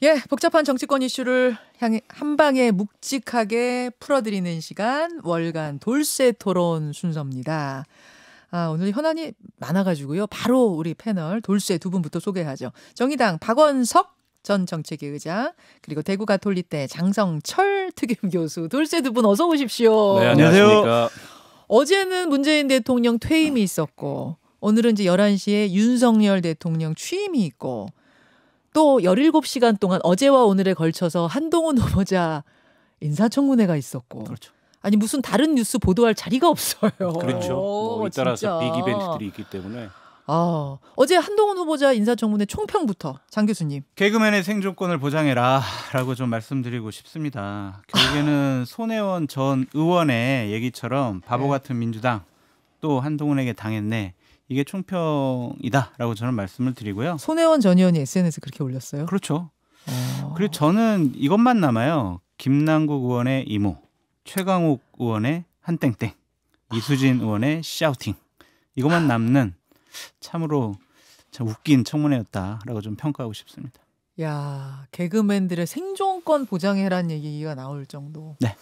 예, 복잡한 정치권 이슈를 향해 한 방에 묵직하게 풀어드리는 시간 월간 돌쇠 토론 순서입니다. 아, 오늘 현안이 많아가지고요. 바로 우리 패널 돌쇠 두 분부터 소개하죠. 정의당 박원석 전 정책위 의장 그리고 대구 가톨릭대 장성철 특임 교수 돌쇠 두 분 어서 오십시오. 네, 안녕하십니 어제는 문재인 대통령 퇴임이 있었고 오늘은 이제 11시에 윤석열 대통령 취임이 있고 또 17시간 동안 어제와 오늘에 걸쳐서 한동훈 후보자 인사청문회가 있었고. 그렇죠. 아니 무슨 다른 뉴스 보도할 자리가 없어요. 그렇죠. 뭐 따라서 빅 이벤트들이 있기 때문에. 아, 어제 한동훈 후보자 인사청문회 총평부터 장 교수님. 개그맨의 생존권을 보장해라라고 좀 말씀드리고 싶습니다. 결국에는 아. 손혜원 전 의원의 얘기처럼 바보 네. 같은 민주당 또 한동훈에게 당했네. 이게 총평이다라고 저는 말씀을 드리고요. 손혜원 전 의원이 SNS 그렇게 올렸어요. 그렇죠. 어... 그리고 저는 이것만 남아요. 김남국 의원의 이모, 최강욱 의원의 한땡땡, 이수진 아. 의원의 샤우팅. 이것만 남는 참으로 참 웃긴 청문회였다라고 좀 평가하고 싶습니다. 야 개그맨들의 생존권 보장해란 얘기가 나올 정도. 네.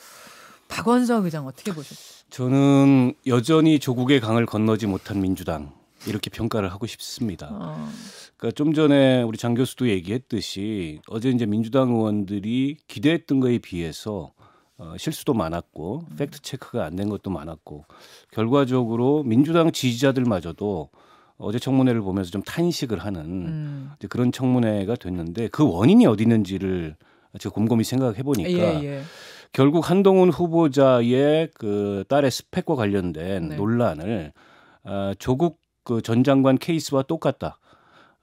박원석 의장 어떻게 보셨어요? 저는 여전히 조국의 강을 건너지 못한 민주당 이렇게 평가를 하고 싶습니다. 어. 그러니까 좀 전에 우리 장 교수도 얘기했듯이 어제 이제 민주당 의원들이 기대했던 거에 비해서 어, 실수도 많았고 음. 팩트 체크가 안 된 것도 많았고 결과적으로 민주당 지지자들마저도 어제 청문회를 보면서 좀 탄식을 하는 음. 그런 청문회가 됐는데 그 원인이 어디 있는지를 제가 곰곰이 생각해 보니까 예, 예. 결국 한동훈 후보자의 그 딸의 스펙과 관련된 네. 논란을 어, 조국 그전 장관 케이스와 똑같다.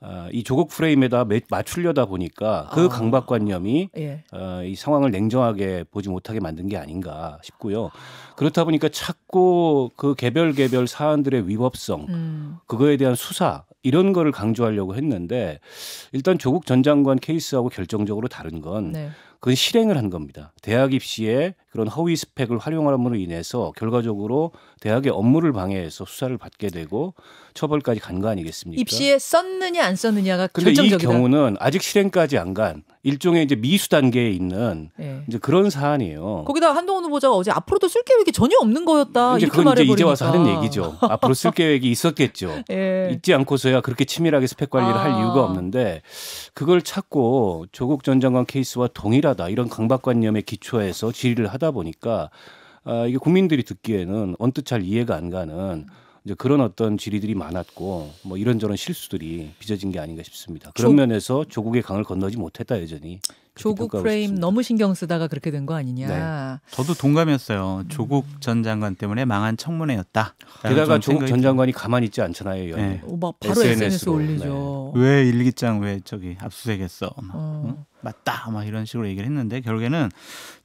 어, 이 조국 프레임에다 맞추려다 보니까 그 아. 강박관념이 예. 어, 이 상황을 냉정하게 보지 못하게 만든 게 아닌가 싶고요. 그렇다 보니까 찾고 그 개별 개별 사안들의 위법성, 음. 그거에 대한 수사 이런 거를 강조하려고 했는데 일단 조국 전 장관 케이스하고 결정적으로 다른 건 네. 그건 실행을 한 겁니다. 대학 입시에 그런 허위 스펙을 활용함으로 인해서 결과적으로 대학의 업무를 방해해서 수사를 받게 되고 처벌까지 간 거 아니겠습니까? 입시에 썼느냐 안 썼느냐가 결정적이다. 이 경우는 아직 실행까지 안간 일종의 이제 미수 단계에 있는 네. 이제 그런 사안이에요. 거기다 한동훈 후보자가 어제 앞으로도 쓸 계획이 전혀 없는 거였다. 이제 그건 이제 이제 와서 하는 얘기죠. 앞으로 쓸 계획이 있었겠죠. 예. 있지 않고서야 그렇게 치밀하게 스펙 관리를 아. 할 이유가 없는데 그걸 찾고 조국 전 장관 케이스와 동일하다 이런 강박관념에 기초해서 질의를 하다 보니까 아, 이게 국민들이 듣기에는 언뜻 잘 이해가 안 가는. 음. 이제 그런 어떤 질의들이 많았고 뭐 이런저런 실수들이 빚어진 게 아닌가 싶습니다. 그런 조, 면에서 조국의 강을 건너지 못했다 여전히. 조국 프레임 싶습니다. 너무 신경 쓰다가 그렇게 된 거 아니냐. 네. 저도 동감이었어요. 조국 전 장관 때문에 망한 청문회였다. 게다가 조국 전 장관이 가만히 있지 않잖아요. 연애. 네. 오, 어, 바로 SNS로, SNS 올리죠. 네. 왜 일기장 왜 저기 압수색했어 어. 응? 맞다 막 이런 식으로 얘기를 했는데 결국에는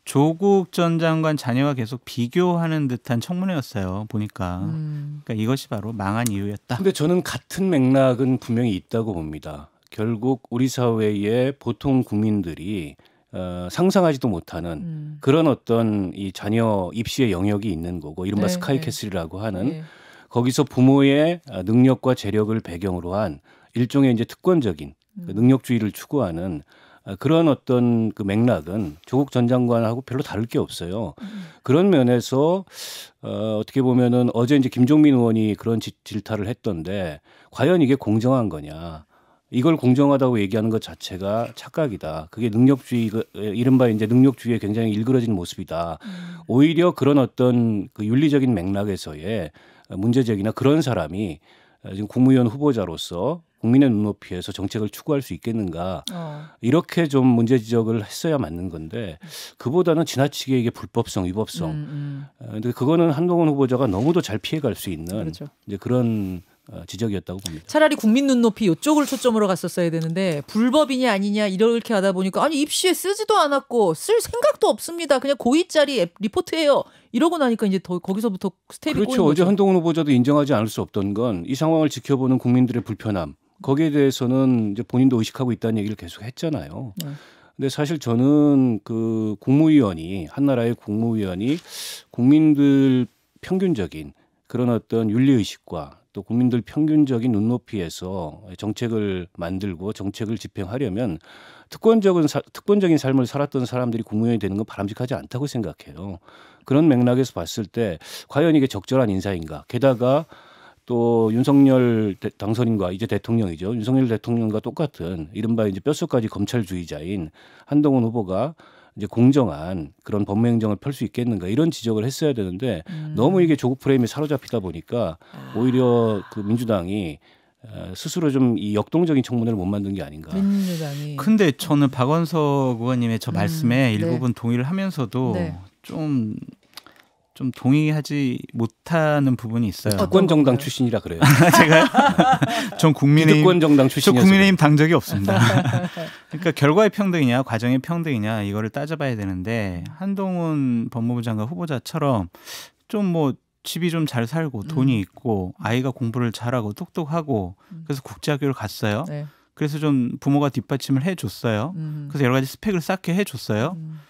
조국 전 장관 자녀와 계속 비교하는 듯한 청문회였어요 보니까 음. 그러니까 이것이 바로 망한 이유였다. 근데 저는 같은 맥락은 분명히 있다고 봅니다. 결국 우리 사회의 보통 국민들이 어, 상상하지도 못하는 음. 그런 어떤 이 자녀 입시의 영역이 있는 거고 이른바 네, 스카이캐슬이라고 네. 하는 네. 거기서 부모의 아, 능력과 재력을 배경으로 한 일종의 이제 특권적인 그 음. 능력주의를 추구하는 아, 그런 어떤 그 맥락은 조국 전 장관하고 별로 다를 게 없어요. 음. 그런 면에서 어, 어떻게 보면은 어제 이제 김종민 의원이 그런 지, 질타를 했던데 과연 이게 공정한 거냐. 이걸 공정하다고 얘기하는 것 자체가 착각이다. 그게 능력주의, 이른바 이제 능력주의에 굉장히 일그러진 모습이다. 음. 오히려 그런 어떤 그 윤리적인 맥락에서의 문제적이나 그런 사람이 어, 지금 국무위원 후보자로서 국민의 눈높이에서 정책을 추구할 수 있겠는가 어. 이렇게 좀 문제 지적을 했어야 맞는 건데 그보다는 지나치게 이게 불법성 위법성 음, 음. 어, 근데 그거는 한동훈 후보자가 너무도 잘 피해갈 수 있는 그렇죠. 이제 그런 어, 지적이었다고 봅니다. 차라리 국민 눈높이 이쪽을 초점으로 갔었어야 되는데 불법이냐 아니냐 이렇게 하다 보니까 아니 입시에 쓰지도 않았고 쓸 생각도 없습니다. 그냥 고위짜리 리포트해요 이러고 나니까 이제 더 거기서부터 스텝이 그렇죠. 어제 거죠. 한동훈 후보자도 인정하지 않을 수 없던 건 이 상황을 지켜보는 국민들의 불편함. 거기에 대해서는 이제 본인도 의식하고 있다는 얘기를 계속 했잖아요. 네. 근데 사실 저는 그 국무위원이 한 나라의 국무위원이 국민들 평균적인 그런 어떤 윤리 의식과 또 국민들 평균적인 눈높이에서 정책을 만들고 정책을 집행하려면 특권적인 사, 특권적인 삶을 살았던 사람들이 국무위원이 되는 건 바람직하지 않다고 생각해요. 그런 맥락에서 봤을 때 과연 이게 적절한 인사인가? 게다가 또 윤석열 당선인과 이제 대통령이죠. 윤석열 대통령과 똑같은 이른바 이제 뼛속까지 검찰주의자인 한동훈 후보가 이제 공정한 그런 법무행정을 펼 수 있겠는가 이런 지적을 했어야 되는데 음. 너무 이게 조국 프레임에 사로잡히다 보니까 아. 오히려 그 민주당이 어, 스스로 좀 이 역동적인 청문회를 못 만든 게 아닌가. 민주당이. 근데 저는 박원석 의원님의 저 음. 말씀에 네. 일부분 동의를 하면서도 네. 좀좀 동의하지 못하는 부분이 있어요. 기권 아, 정당 출신이라 그래요. 제가 전 국민의힘 권 정당 출신 저 국민의힘 당적이 없습니다. 그러니까 결과의 평등이냐 과정의 평등이냐 이거를 따져봐야 되는데 한동훈 법무부 장관 후보자처럼 좀 뭐 집이 좀 잘 살고 음. 돈이 있고 아이가 공부를 잘하고 똑똑하고 음. 그래서 국제학교를 갔어요. 네. 그래서 좀 부모가 뒷받침을 해줬어요. 음. 그래서 여러 가지 스펙을 쌓게 해줬어요. 음.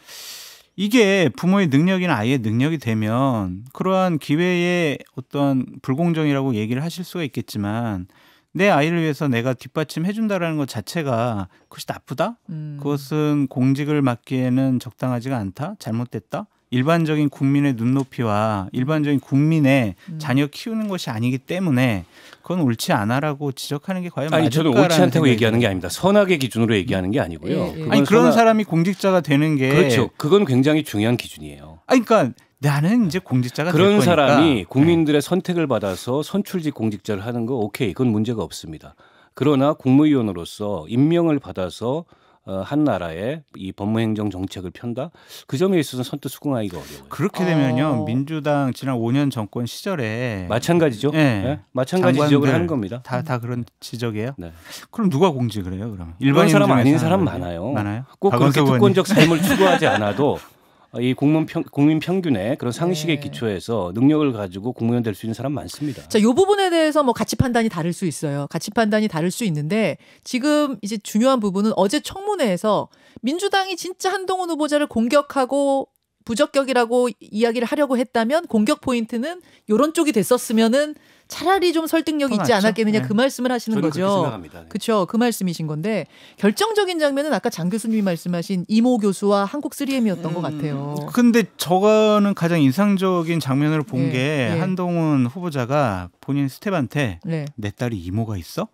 이게 부모의 능력이나 아이의 능력이 되면 그러한 기회의 어떤 불공정이라고 얘기를 하실 수가 있겠지만 내 아이를 위해서 내가 뒷받침해 준다라는 것 자체가 그것이 나쁘다 음. 그것은 공직을 맡기에는 적당하지가 않다 잘못됐다 일반적인 국민의 눈높이와 일반적인 국민의 음. 자녀 키우는 것이 아니기 때문에 그건 옳지 않아라고 지적하는 게 과연 아니, 맞을까라는 저는 옳지 않다고 얘기하는 게 아닙니다. 선악의 기준으로 얘기하는 게 아니고요. 예, 예. 아니 그런 선악... 사람이 공직자가 되는 게 그렇죠. 그건 굉장히 중요한 기준이에요. 아니, 그러니까 나는 이제 공직자가 그런 사람이 네. 국민들의 선택을 받아서 선출직 공직자를 하는 거 오케이 그건 문제가 없습니다. 그러나 국무위원으로서 임명을 받아서 어, 한 나라의 이 법무행정 정책을 편다 그 점에 있어서 선뜻 수긍하기가 어려워요. 그렇게 되면요 아... 민주당 지난 5년 정권 시절에 마찬가지죠. 네. 네. 마찬가지 지적을 하는 겁니다. 다 다 그런 지적이에요. 네. 그럼 누가 공직을 해요? 그럼 일반 사람 아닌 사람 많아요. 많아요. 꼭 그렇게 의원님. 특권적 삶을 추구하지 않아도 어, 이 국민 평 국민 평균의 그런 상식에 네. 기초해서 능력을 가지고 공무원 될 수 있는 사람 많습니다. 자, 요 부분에 대해서 뭐 가치 판단이 다를 수 있어요. 가치 판단이 다를 수 있는데 지금 이제 중요한 부분은 어제 청문회에서 민주당이 진짜 한동훈 후보자를 공격하고 부적격이라고 이야기를 하려고 했다면 공격 포인트는 요런 쪽이 됐었으면은 차라리 좀 설득력 있지 않았겠느냐 그 네. 그 말씀을 하시는 거죠. 그렇죠. 그 말씀이신 건데 결정적인 장면은 아까 장 교수님이 말씀하신 이모 교수와 한국 3M이었던 음. 것 같아요. 근데 저거는 가장 인상적인 장면으로 본게 예, 네. 예. 한동훈 후보자가 본인 스텝한테 네. 내 딸이 이모가 있어?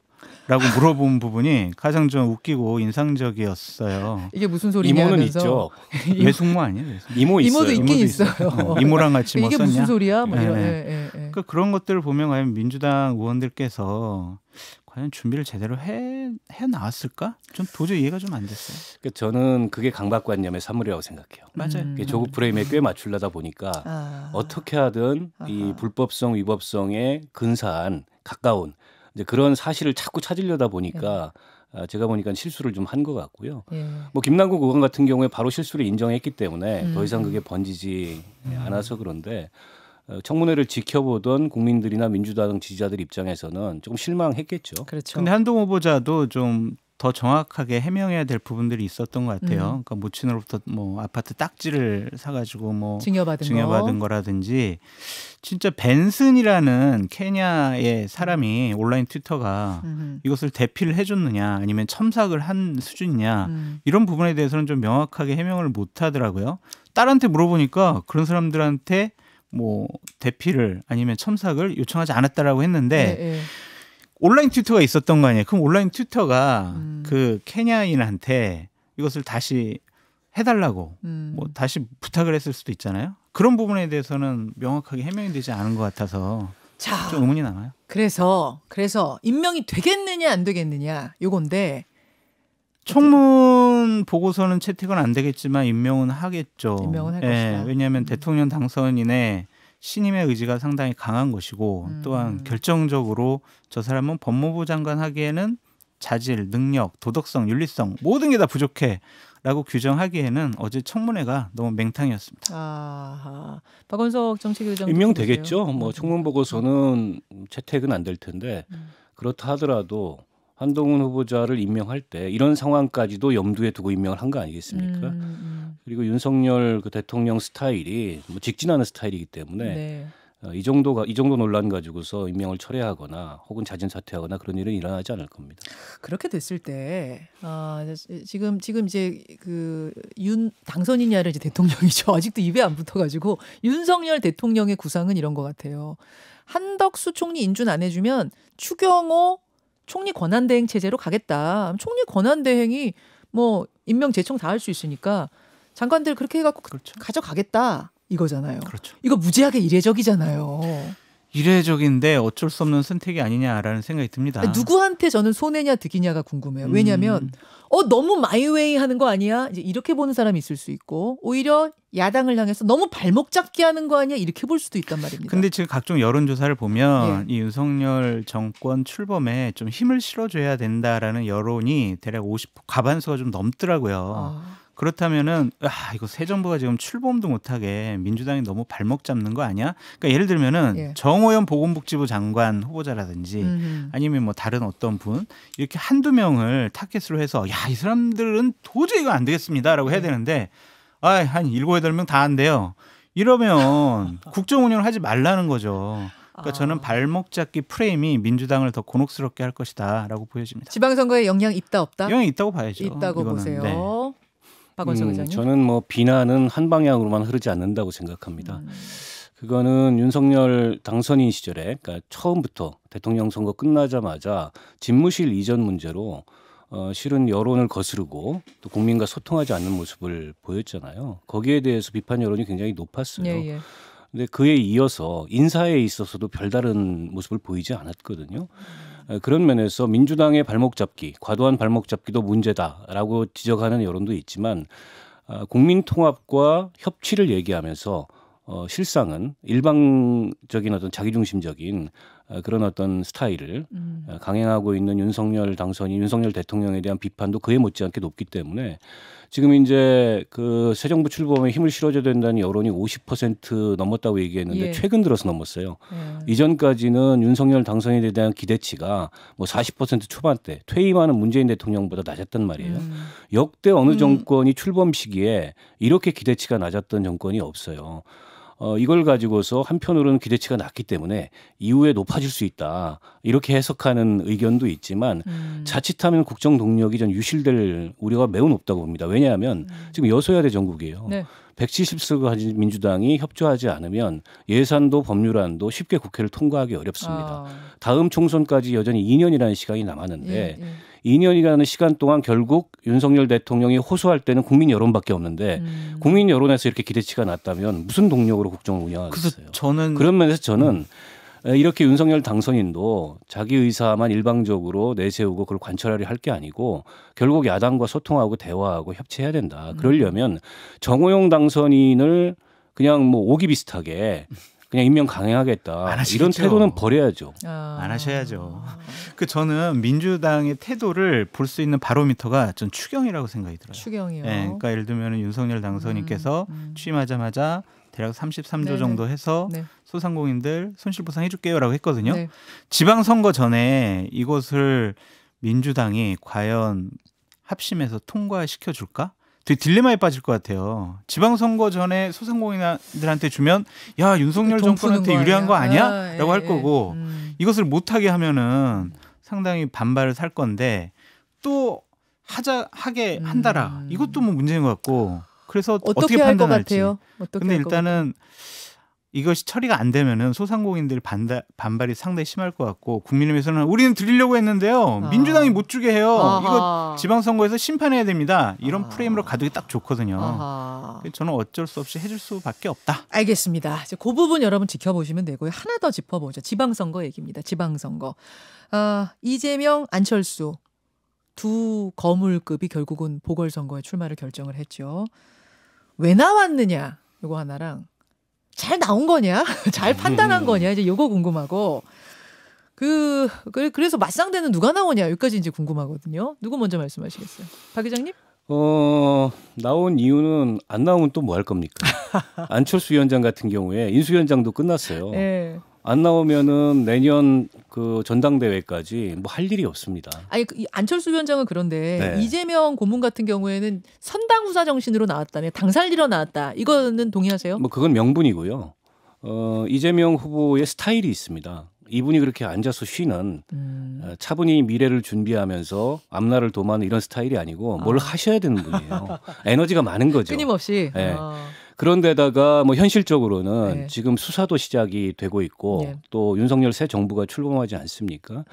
라고 물어본 부분이 가장 좀 웃기고 인상적이었어요. 이게 무슨 소리냐 이모는 하면서. 있죠. 외숙모 아니에요? 외숙모. 이모 있어요. 이모도 있긴 이모도 있어요. 있어요. 어, 이모랑 같이 뭐 이게 썼냐? 무슨 소리야? 뭐 이런. 네. 네. 네. 그러니까 그런 것들을 보면 과연 민주당 의원들께서 과연 준비를 제대로 해, 해 나왔을까? 좀 도저히 이해가 좀 안 됐어요. 그러니까 저는 그게 강박관념의 산물이라고 생각해요. 맞아요. 음. 조국 프레임에 꽤 맞추려다 보니까 아. 어떻게 하든 아하. 이 불법성, 위법성에 근사한 가까운 이제 그런 사실을 자꾸 찾으려다 보니까 예. 아, 제가 보니까 실수를 좀 한 것 같고요. 예. 뭐 김남국 의원 같은 경우에 바로 실수를 인정했기 때문에 음. 더 이상 그게 번지지 음. 않아서 그런데 어, 청문회를 지켜보던 국민들이나 민주당 지지자들 입장에서는 조금 실망했겠죠. 그렇죠. 근데 한동 후보자도 좀더 정확하게 해명해야 될 부분들이 있었던 것 같아요. 음. 그러니까 모친으로부터 뭐 아파트 딱지를 사가지고 뭐 증여받은, 증여받은 거. 라든지 진짜 벤슨이라는 케냐의 사람이 음. 온라인 트위터가 음. 이것을 대필를 해줬느냐 아니면 첨삭을 한 수준이냐 음. 이런 부분에 대해서는 좀 명확하게 해명을 못 하더라고요. 딸한테 물어보니까 그런 사람들한테 뭐대필을 아니면 첨삭을 요청하지 않았다라고 했는데. 네, 네. 온라인 튜터가 있었던 거 아니에요. 그럼 온라인 튜터가 음. 그 케냐인한테 이것을 다시 해달라고 음. 뭐 다시 부탁을 했을 수도 있잖아요. 그런 부분에 대해서는 명확하게 해명이 되지 않은 것 같아서 자, 좀 의문이 남아요. 그래서 그래서 임명이 되겠느냐 안 되겠느냐 요건데 총문 보고서는 채택은 안 되겠지만 임명은 하겠죠. 임명은 할 예, 것이다. 왜냐하면 음. 대통령 당선인의 신임의 의지가 상당히 강한 것이고 음. 또한 결정적으로 저 사람은 법무부 장관 하기에는 자질, 능력, 도덕성, 윤리성 모든 게 다 부족해라고 규정하기에는 어제 청문회가 너무 맹탕이었습니다. 아, 박원석 정치교정 임명되겠죠. 뭐 음. 청문 보고서는 채택은 안 될 텐데 음. 그렇다 하더라도 한동훈 후보자를 임명할 때 이런 상황까지도 염두에 두고 임명을 한 거 아니겠습니까? 음. 음. 그리고 윤석열 그 대통령 스타일이 뭐 직진하는 스타일이기 때문에 네. 어, 이 정도가 이 정도 논란 가지고서 임명을 철회하거나 혹은 자진 사퇴하거나 그런 일은 일어나지 않을 겁니다. 그렇게 됐을 때 아, 지금 지금 이제 그 윤 당선인이야를 이제 대통령이죠. 아직도 입에 안 붙어가지고 윤석열 대통령의 구상은 이런 것 같아요. 한덕수 총리 인준 안 해주면 추경호 총리 권한대행 체제로 가겠다. 총리 권한대행이 뭐 임명 제청 다 할 수 있으니까 장관들 그렇게 해갖고 그렇죠. 가져가겠다 이거잖아요. 그렇죠. 이거 무지하게 이례적이잖아요. 이례적인데 어쩔 수 없는 선택이 아니냐라는 생각이 듭니다. 누구한테 저는 손해냐 득이냐가 궁금해요. 왜냐하면 음. 어 너무 마이웨이 하는 거 아니야? 이제 이렇게 보는 사람이 있을 수 있고 오히려 야당을 향해서 너무 발목 잡기 하는 거 아니야? 이렇게 볼 수도 있단 말입니다. 근데 지금 각종 여론 조사를 보면 예. 이 윤석열 정권 출범에 좀 힘을 실어줘야 된다라는 여론이 대략 50 과반수가 좀 넘더라고요. 아. 그렇다면은 아 이거 새 정부가 지금 출범도 못하게 민주당이 너무 발목 잡는 거 아니야? 그러니까 예를 들면은 예. 정호연 보건복지부 장관 후보자라든지 음흠. 음. 아니면 뭐 다른 어떤 분 이렇게 한두 명을 타겟으로 해서 야 이 사람들은 도저히 이거 안 되겠습니다라고 해야 음. 되는데 아한 일곱 여덟 명 다 안돼요 이러면 국정 운영을 하지 말라는 거죠. 그러니까 아. 저는 발목 잡기 프레임이 민주당을 더 곤혹스럽게 할 것이다라고 보여집니다. 지방선거에 영향 있다 없다? 영향 있다고 봐야죠. 있다고 이거는. 보세요. 네. 박원석 음, 의장님? 저는 뭐 비난은 한 방향으로만 흐르지 않는다고 생각합니다. 음. 그거는 윤석열 당선인 시절에 그러니까 처음부터 대통령 선거 끝나자마자 집무실 이전 문제로 어, 실은 여론을 거스르고 또 국민과 소통하지 않는 모습을 보였잖아요. 거기에 대해서 비판 여론이 굉장히 높았어요. 예, 예. 근데 그에 이어서 인사에 있어서도 별다른 모습을 보이지 않았거든요. 음. 그런 면에서 민주당의 발목 잡기, 과도한 발목 잡기도 문제다라고 지적하는 여론도 있지만 아, 국민통합과 협치를 얘기하면서 어, 실상은 일방적인 어떤 자기중심적인 어, 그런 어떤 스타일을 음. 어, 강행하고 있는 윤석열 당선인 윤석열 대통령에 대한 비판도 그에 못지않게 높기 때문에 지금 이제 그 새 정부 출범에 힘을 실어줘야 된다는 여론이 50% 넘었다고 얘기했는데 예. 최근 들어서 넘었어요. 예. 이전까지는 윤석열 당선인에 대한 기대치가 뭐 40% 초반대 퇴임하는 문재인 대통령보다 낮았단 말이에요. 음. 역대 어느 음. 정권이 음. 출범 시기에 이렇게 기대치가 낮았던 정권이 없어요. 어, 이걸 가지고서 한편으로는 기대치가 낮기 때문에 이후에 높아질 수 있다 이렇게 해석하는 의견도 있지만 음. 자칫하면 국정 동력이 전 유실될 우려가 매우 높다고 봅니다. 왜냐하면 음. 지금 여소야대 정국이에요. 네. 170석을 가진 민주당이 협조하지 않으면 예산도 법률안도 쉽게 국회를 통과하기 어렵습니다. 아. 다음 총선까지 여전히 2년이라는 시간이 남았는데. 예, 예. 2년이라는 시간 동안 결국 윤석열 대통령이 호소할 때는 국민 여론밖에 없는데 음. 국민 여론에서 이렇게 기대치가 낮다면 무슨 동력으로 국정을 운영하겠어요? 저는 그런 면에서 저는 음. 이렇게 윤석열 당선인도 자기 의사만 일방적으로 내세우고 그걸 관철하려 할 게 아니고 결국 야당과 소통하고 대화하고 협치해야 된다. 음. 그러려면 정호영 당선인을 그냥 뭐 오기 비슷하게 그냥 임명 강행하겠다 이런 태도는 버려야죠. 아. 안 하셔야죠. 그 저는 민주당의 태도를 볼 수 있는 바로미터가 전 추경이라고 생각이 들어요. 추경이요. 네, 그러니까 예를 들면 윤석열 당선인께서 음, 음. 취임하자마자 대략 33조 네 정도 해서 네. 소상공인들 손실보상 해줄게요라고 했거든요. 네. 지방선거 전에 이것을 민주당이 과연 합심해서 통과시켜 줄까? 되게 딜레마에 빠질 것 같아요. 지방선거 전에 소상공인들한테 주면 야 윤석열 정권한테 유리한 거 아니야? 아, 라고 예, 할 예. 거고 음. 이것을 못하게 하면은 상당히 반발을 살 건데 또 하자 하게 음. 한다라 음. 이것도 뭐 문제인 것 같고 그래서 어떻게, 어떻게 판단할지. 근데 일단은 같아요? 이것이 처리가 안 되면은 소상공인들 반다, 반발이 상당히 심할 것 같고 국민의힘에서는 우리는 드리려고 했는데요 아. 민주당이 못 주게 해요 아하. 이거 지방선거에서 심판해야 됩니다 이런 아하. 프레임으로 가득이딱 좋거든요 아하. 저는 어쩔 수 없이 해줄 수밖에 없다 알겠습니다 이제 그 부분 여러분 지켜보시면 되고요 하나 더 짚어보죠 지방선거 얘기입니다 지방선거 아, 이재명 안철수 두 거물급이 결국은 보궐선거에 출마를 결정을 했죠 왜 나왔느냐 이거 하나랑 잘 나온 거냐? 잘 음. 판단한 거냐? 이제 요거 궁금하고. 그, 그, 그래서 맞상대는 누가 나오냐? 여기까지 이제 궁금하거든요. 누구 먼저 말씀하시겠어요? 박회장님 어, 나온 이유는 안 나오면 또 뭐 할 겁니까? 안철수 위원장 같은 경우에 인수위원장도 끝났어요. 네. 안 나오면은 내년 그 전당대회까지 뭐 할 일이 없습니다. 아니 그 안철수 위원장은 그런데 네. 이재명 고문 같은 경우에는 선당 후사 정신으로 나왔다며 당살리러 나왔다. 이거는 동의하세요? 뭐 그건 명분이고요. 어 이재명 후보의 스타일이 있습니다. 이분이 그렇게 앉아서 쉬는 음. 어, 차분히 미래를 준비하면서 앞날을 도마는 이런 스타일이 아니고 뭘 아. 하셔야 되는 분이에요. 에너지가 많은 거죠. 끊임없이. 네. 아. 그런데다가 뭐 현실적으로는 네. 지금 수사도 시작이 되고 있고 네. 또 윤석열 새 정부가 출범하지 않습니까?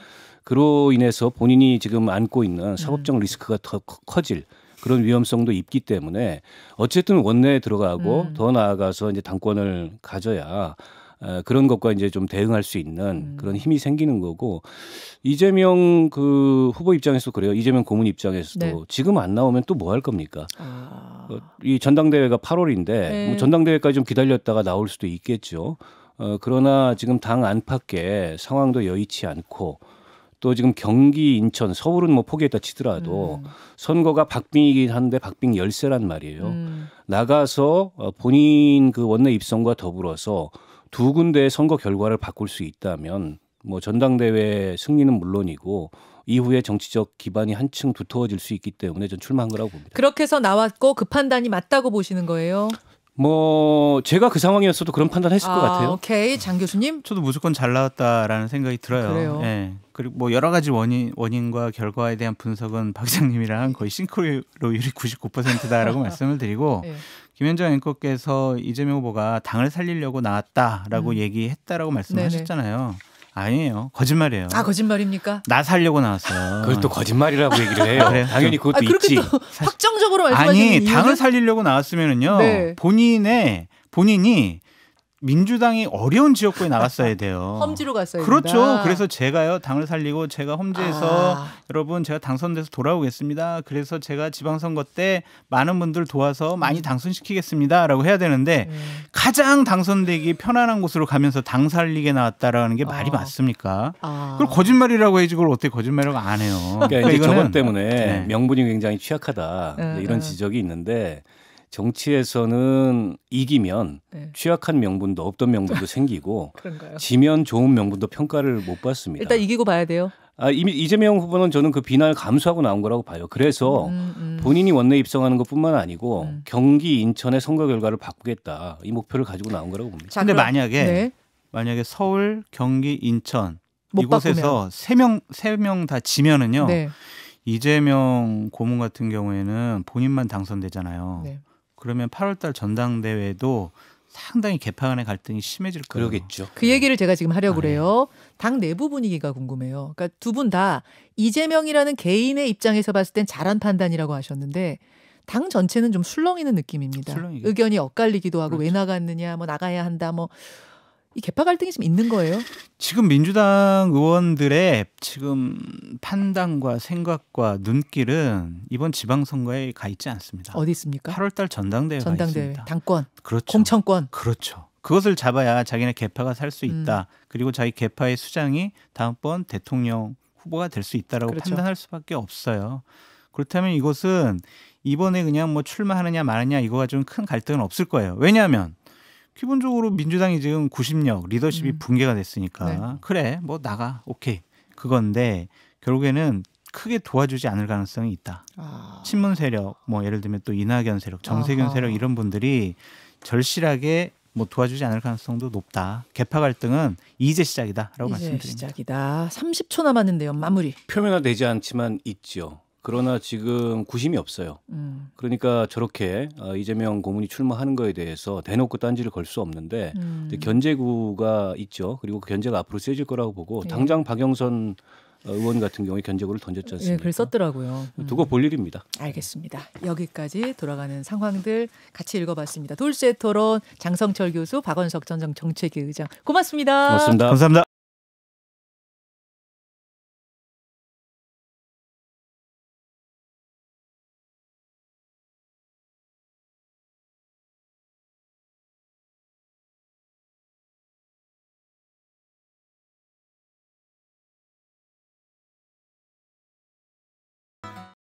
그로 인해서 본인이 지금 안고 있는 사법적 음. 리스크가 더 커질 그런 위험성도 있기 때문에 어쨌든 원내에 들어가고 음. 더 나아가서 이제 당권을 가져야 어, 그런 것과 이제 좀 대응할 수 있는 음. 그런 힘이 생기는 거고 이재명 그 후보 입장에서 그래요. 이재명 고문 입장에서도 네. 지금 안 나오면 또 뭐 할 겁니까? 아... 어, 이 전당대회가 8월인데 네. 뭐 전당대회까지 좀 기다렸다가 나올 수도 있겠죠. 어, 그러나 지금 당 안팎의 상황도 여의치 않고 또 지금 경기, 인천, 서울은 뭐 포기했다 치더라도 음. 선거가 박빙이긴 한데 박빙 열세란 말이에요. 음. 나가서 어, 본인 그 원내 입성과 더불어서 두 군데의 선거 결과를 바꿀 수 있다면 뭐 전당대회 승리는 물론이고 이후에 정치적 기반이 한층 두터워질 수 있기 때문에 전 출마한 거라고 봅니다. 그렇게 해서 나왔고 그 판단이 맞다고 보시는 거예요? 뭐 제가 그 상황이었어도 그런 판단했을 아, 것 같아요. 오케이 장 교수님. 저도 무조건 잘 나왔다라는 생각이 들어요. 그 예. 그리고 뭐 여러 가지 원인 원인과 결과에 대한 분석은 박 장님이랑 거의 싱크로율이 99%다라고 말씀을 드리고. 예. 김현정 앵커께서 이재명 후보가 당을 살리려고 나왔다라고 음. 얘기했다라고 말씀하셨잖아요. 아니에요. 거짓말이에요. 아 거짓말입니까? 나 살려고 나왔어요. 그걸 또 거짓말이라고 얘기를 해요. 그래요? 당연히 그것도 아, 있지. 확정적으로 말씀하시는 아니 이유는? 당을 살리려고 나왔으면은요. 네. 본인의 본인이 민주당이 어려운 지역구에 나갔어야 돼요. 험지로 갔어요. 그렇죠. 그래서 제가요 당을 살리고 제가 험지에서 아. 여러분 제가 당선돼서 돌아오겠습니다. 그래서 제가 지방선거 때 많은 분들 도와서 많이 음. 당선시키겠습니다라고 해야 되는데 음. 가장 당선되기 편안한 곳으로 가면서 당 살리게 나왔다라는 게 말이 아. 맞습니까? 아. 그걸 거짓말이라고 해야지 그걸 어떻게 거짓말이라고 안 해요. 그러니까, 이제 그러니까 저것 때문에 네. 명분이 굉장히 취약하다 네. 이런 음. 지적이 있는데. 정치에서는 이기면 네. 취약한 명분도 없던 명분도 생기고 지면 좋은 명분도 평가를 못 받습니다. 일단 이기고 봐야 돼요. 아, 이미 이재명 후보는 저는 그 비난을 감수하고 나온 거라고 봐요. 그래서 음, 음. 본인이 원내 입성하는 것뿐만 아니고 음. 경기 인천의 선거 결과를 바꾸겠다 이 목표를 가지고 나온 거라고 봅니다. 자, 근데 만약에 네. 만약에 서울, 경기, 인천 이곳에서 세 명 세 명 다 지면은요. 네. 이재명 고문 같은 경우에는 본인만 당선되잖아요. 네. 그러면 8월달 전당대회도 상당히 개파간의 갈등이 심해질 거예요. 그러겠죠. 그 얘기를 제가 지금 하려고 아, 예. 그래요. 당 내부 분위기가 궁금해요. 그러니까 두분 다 이재명이라는 개인의 입장에서 봤을 땐 잘한 판단이라고 하셨는데 당 전체는 좀 술렁이는 느낌입니다. 술렁이겠죠. 의견이 엇갈리기도 하고 그렇죠. 왜 나갔느냐, 뭐 나가야 한다, 뭐이 개파 갈등이 지금 있는 거예요? 지금 민주당 의원들의 지금 판단과 생각과 눈길은 이번 지방선거에 가 있지 않습니다. 어디 있습니까? 8월달 전당대회 전당대회 있습니다. 당권, 그렇죠. 공천권, 그렇죠. 그것을 잡아야 자기네 개파가 살수 음. 있다. 음. 그리고 자기 개파의 수장이 다음번 대통령 후보가 될 수 있다라고 그렇죠. 판단할 수밖에 없어요. 그렇다면 이것은 이번에 그냥 뭐 출마하느냐 마느냐 이거 가지큰 갈등은 없을 거예요. 왜냐하면 기본적으로 민주당이 지금 90력 리더십이 음. 붕괴가 됐으니까 네. 그래 뭐 나가 오케이 그건데 결국에는 크게 도와주지 않을 가능성이 있다. 아. 친문 세력 뭐 예를 들면 또 이낙연 세력, 정세균 아하. 세력 이런 분들이 절실하게 뭐 도와주지 않을 가능성도 높다. 개파 갈등은 이제 시작이다라고 이제 말씀드립니다. 시작이다. 30초 남았는데요. 마무리. 표면화되지 않지만 있죠. 그러나 지금 구심이 없어요. 음. 그러니까 저렇게 어, 이재명 고문이 출마하는 거에 대해서 대놓고 딴지를 걸 수 없는데 음. 견제구가 있죠. 그리고 그 견제가 앞으로 세질 거라고 보고 예. 당장 박영선 어, 의원 같은 경우에 견제구를 던졌지 예, 않습니까? 예, 글 썼더라고요. 그 음. 두고 볼 일입니다. 알겠습니다. 여기까지 돌아가는 상황들 같이 읽어봤습니다. 돌쇠 토론 장성철 교수, 박원석 전 정책위 의장 고맙습니다. 고맙습니다. 감사합니다.